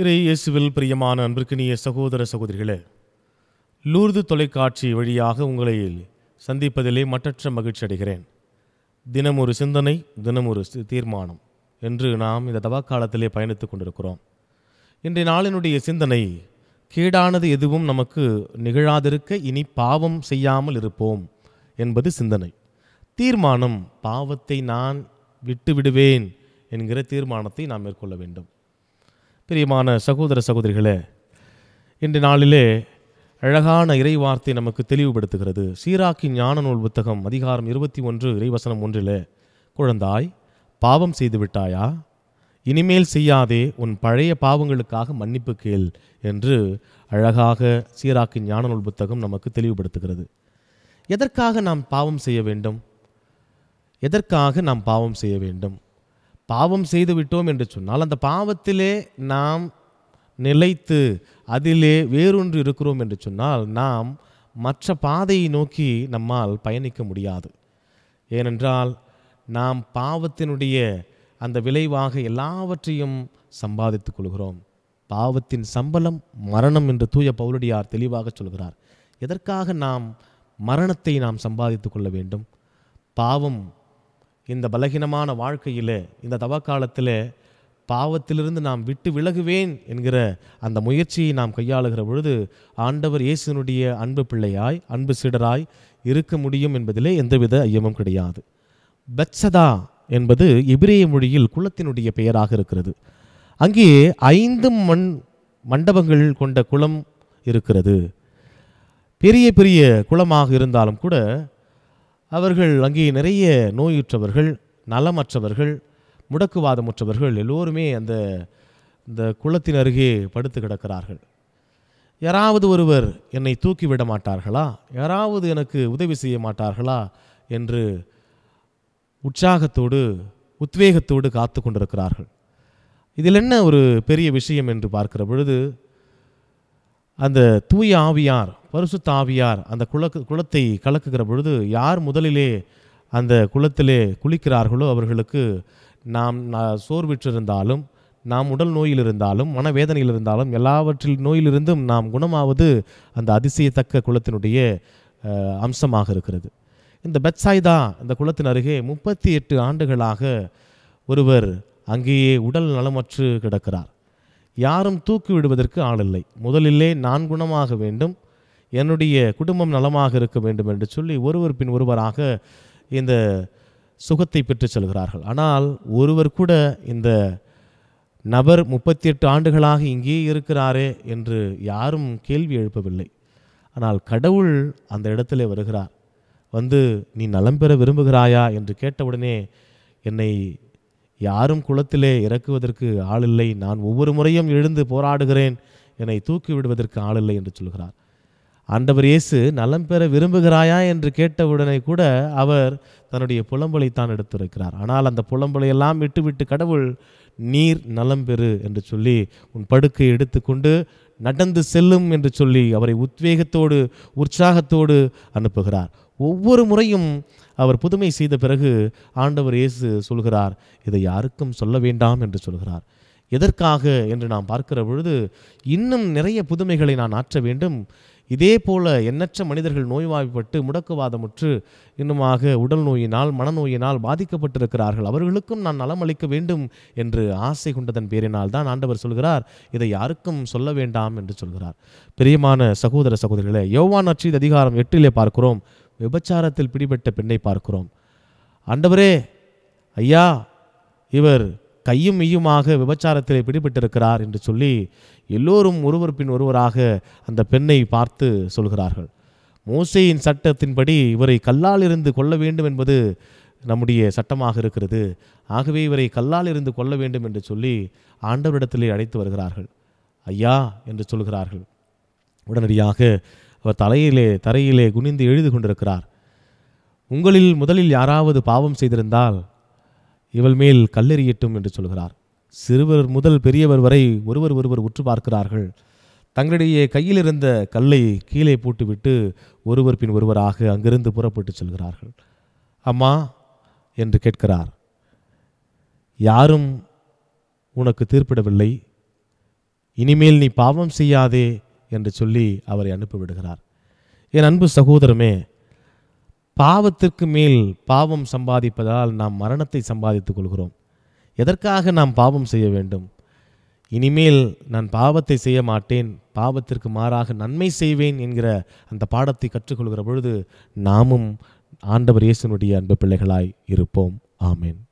இறை இயேசுவில் பிரியமான அன்பிற்கினிய சகோதர சகோதரிகளே லூர்து தொலைக்காட்சி வழியாக உங்களை சந்திப்பதிலே மற்றற்ற மகிழ்ச்சி அடைகிறேன் தினம் ஒரு சிந்தனை தினம் ஒரு தீர்மானம் என்று நாம் இந்த தவாக்காலத்திலே பயணித்து கொண்டிருக்கிறோம் இன்றைய நாளினுடைய சிந்தனை கேடானது எதுவும் நமக்கு நிகழாதிருக்க இனி பாவம் செய்யாமல் இருப்போம் என்பது சிந்தனை தீர்மானம் பாவத்தை நான் விட்டுவிடுவேன் என்கிற தீர்மானத்தை நாம் மேற்கொள்ள வேண்டும் பிரியமான சகோதர சகோதரிகளே இன்று நாளிலே அழகான இறை வார்த்தை நமக்கு தெளிவுபடுத்துகிறது சீராக்கி ஞான நூல் புத்தகம் அதிகாரம் இருபத்தி ஒன்று இறைவசனம் ஒன்றிலே குழந்தாய் பாவம் செய்து விட்டாயா இனிமேல் செய்யாதே உன் பழைய பாவங்களுக்காக மன்னிப்பு கேள் என்று அழகாக சீராக்கி ஞான நூல் புத்தகம் நமக்கு தெளிவுபடுத்துகிறது எதற்காக நாம் பாவம் செய்ய வேண்டும் எதற்காக நாம் பாவம் செய்ய வேண்டும் பாவம் செய்து விட்டோம் என்று சொன்னால் அந்த பாவத்திலே நாம் நிலைத்து அதிலே வேறொன்று இருக்கிறோம் என்று சொன்னால் நாம் மற்ற பாதையை நோக்கி நம்மால் பயணிக்க முடியாது ஏனென்றால் நாம் பாவத்தினுடைய அந்த விளைவாக எல்லாவற்றையும் சம்பாதித்துக் கொள்கிறோம் பாவத்தின் சம்பளம் மரணம் என்று தூய பௌரடியார் தெளிவாக சொல்கிறார் எதற்காக நாம் மரணத்தை நாம் சம்பாதித்து கொள்ள வேண்டும் பாவம் இந்த பலகீனமான வாழ்க்கையில் இந்த தவக்காலத்தில் பாவத்திலிருந்து நாம் விட்டு விலகுவேன் என்கிற அந்த முயற்சியை நாம் கையாளுகிற பொழுது ஆண்டவர் இயேசுனுடைய அன்பு பிள்ளையாய் அன்பு சீடராய் இருக்க முடியும் என்பதிலே எந்தவித ஐயமும் கிடையாது பெட்சதா என்பது எபிரிய மொழியில் குளத்தினுடைய பெயராக இருக்கிறது அங்கே ஐந்து மண் மண்டபங்கள் கொண்ட குளம் இருக்கிறது பெரிய பெரிய குளமாக இருந்தாலும் கூட அவர்கள் அங்கே நிறைய நோயுற்றவர்கள் நலமற்றவர்கள் முடக்குவாதமுற்றவர்கள் எல்லோருமே அந்த இந்த குளத்தின் அருகே படுத்து கிடக்கிறார்கள் யாராவது ஒருவர் என்னை தூக்கிவிட மாட்டார்களா யாராவது எனக்கு உதவி செய்ய மாட்டார்களா என்று உற்சாகத்தோடு உத்வேகத்தோடு காத்து கொண்டிருக்கிறார்கள் இதில் என்ன ஒரு பெரிய விஷயம் என்று பார்க்கிற பொழுது அந்த தூய ஆவியார் பரிசு தாவியார் அந்த குளக்கு குளத்தை கலக்குகிற பொழுது யார் முதலிலே அந்த குளத்திலே குளிக்கிறார்களோ அவர்களுக்கு நாம் சோர்விற்றிருந்தாலும் நாம் உடல் நோயில் இருந்தாலும் மனவேதனையில் இருந்தாலும் எல்லாவற்றில் நோயிலிருந்தும் நாம் குணமாவது அந்த அதிசயத்தக்க குளத்தினுடைய அம்சமாக இருக்கிறது இந்த பெட்சாய்தா இந்த குளத்தின் அருகே முப்பத்தி எட்டு ஆண்டுகளாக ஒருவர் அங்கேயே உடல் நலமற்று கிடக்கிறார் யாரும் தூக்கி விடுவதற்கு ஆளில்லை முதலிலே நான் குணமாக வேண்டும் என்னுடைய குடும்பம் நலமாக இருக்க வேண்டும் என்று சொல்லி ஒருவர் பின் ஒருவராக இந்த சுகத்தை பெற்று செல்கிறார்கள் ஆனால் ஒருவர் கூட இந்த நபர் முப்பத்தி எட்டு ஆண்டுகளாக இங்கே இருக்கிறாரே என்று யாரும் கேள்வி எழுப்பவில்லை ஆனால் கடவுள் அந்த இடத்திலே வருகிறார் வந்து நீ நலம் பெற விரும்புகிறாயா என்று கேட்டவுடனே என்னை யாரும் குளத்திலே இறக்குவதற்கு ஆளில்லை நான் ஒவ்வொரு முறையும் எழுந்து போராடுகிறேன் என்னை தூக்கி விடுவதற்கு ஆளில்லை என்று சொல்கிறார் ஆண்டவர் இயேசு நலம் பெற விரும்புகிறாயா என்று கேட்டவுடனே கூட அவர் தன்னுடைய புலம்பலை தான் எடுத்துரைக்கிறார் ஆனால் அந்த புலம்பலை எல்லாம் விட்டுவிட்டு கடவுள் நீர் நலம் பெறு என்று சொல்லி உன் படுக்கை எடுத்துக்கொண்டு நடந்து செல்லும் என்று சொல்லி அவரை உத்வேகத்தோடு உற்சாகத்தோடு அனுப்புகிறார் ஒவ்வொரு முறையும் அவர் புதுமை செய்த பிறகு ஆண்டவர் இயேசு சொல்கிறார் இதை யாருக்கும் சொல்ல வேண்டாம் என்று சொல்கிறார் எதற்காக என்று நாம் பார்க்கிற பொழுது இன்னும் நிறைய புதுமைகளை நான் ஆற்ற வேண்டும் இதே போல எண்ணற்ற மனிதர்கள் நோய்வாய்ப்பட்டு முடக்குவாதமுற்று இன்னுமாக உடல் நோயினால் மனநோயினால் பாதிக்கப்பட்டிருக்கிறார்கள் அவர்களுக்கும் நான் நலம் அளிக்க வேண்டும் என்று ஆசை கொண்டதன் பேரினால் தான் ஆண்டவர் சொல்கிறார் இதை யாருக்கும் சொல்ல வேண்டாம் என்று சொல்கிறார் பிரியமான சகோதர சகோதரிகளே யோவான் அற்றியது அதிகாரம் எட்டிலே பார்க்கிறோம் விபச்சாரத்தில் பிடிபட்ட பெண்ணை பார்க்கிறோம் ஆண்டவரே ஐயா இவர் கையும் மெய்யுமாக விபச்சாரத்தில் பிடிபட்டிருக்கிறார் என்று சொல்லி எல்லோரும் ஒருவர் பின் ஒருவராக அந்த பெண்ணை பார்த்து சொல்கிறார்கள் மோசையின் சட்டத்தின்படி இவரை கல்லால் இருந்து கொல்ல வேண்டும் என்பது நம்முடைய சட்டமாக இருக்கிறது ஆகவே இவரை கல்லால் இருந்து கொல்ல வேண்டும் என்று சொல்லி ஆண்டவரிடத்திலே அழைத்து வருகிறார்கள் ஐயா என்று சொல்கிறார்கள் உடனடியாக அவர் தலையிலே தரையிலே குனிந்து எழுது கொண்டிருக்கிறார் உங்களில் முதலில் யாராவது பாவம் செய்திருந்தால் இவள் மேல் கல்லெறியட்டும் என்று சொல்கிறார் சிறுவர் முதல் பெரியவர் வரை ஒருவர் ஒருவர் உற்று பார்க்கிறார்கள் தங்களுடைய கையில் இருந்த கல்லை கீழே போட்டுவிட்டு ஒருவர் பின் ஒருவராக அங்கிருந்து புறப்பட்டு செல்கிறார்கள் அம்மா என்று கேட்கிறார் யாரும் உனக்கு தீர்ப்பிடவில்லை இனிமேல் நீ பாவம் செய்யாதே என்று சொல்லி அவரை அனுப்பிவிடுகிறார் என் அன்பு சகோதரமே பாவத்திற்கு மேல் பாவம் சம்பாதிப்பதால் நாம் மரணத்தை சம்பாதித்துக் கொள்கிறோம் எதற்காக நாம் பாவம் செய்ய வேண்டும் இனிமேல் நான் பாவத்தை செய்ய மாட்டேன் பாவத்திற்கு மாறாக நன்மை செய்வேன் என்கிற அந்த பாடத்தை கற்றுக்கொள்கிற பொழுது நாமும் ஆண்டவர் இயேசுனுடைய அன்பு பிள்ளைகளாய் இருப்போம் ஆமேன்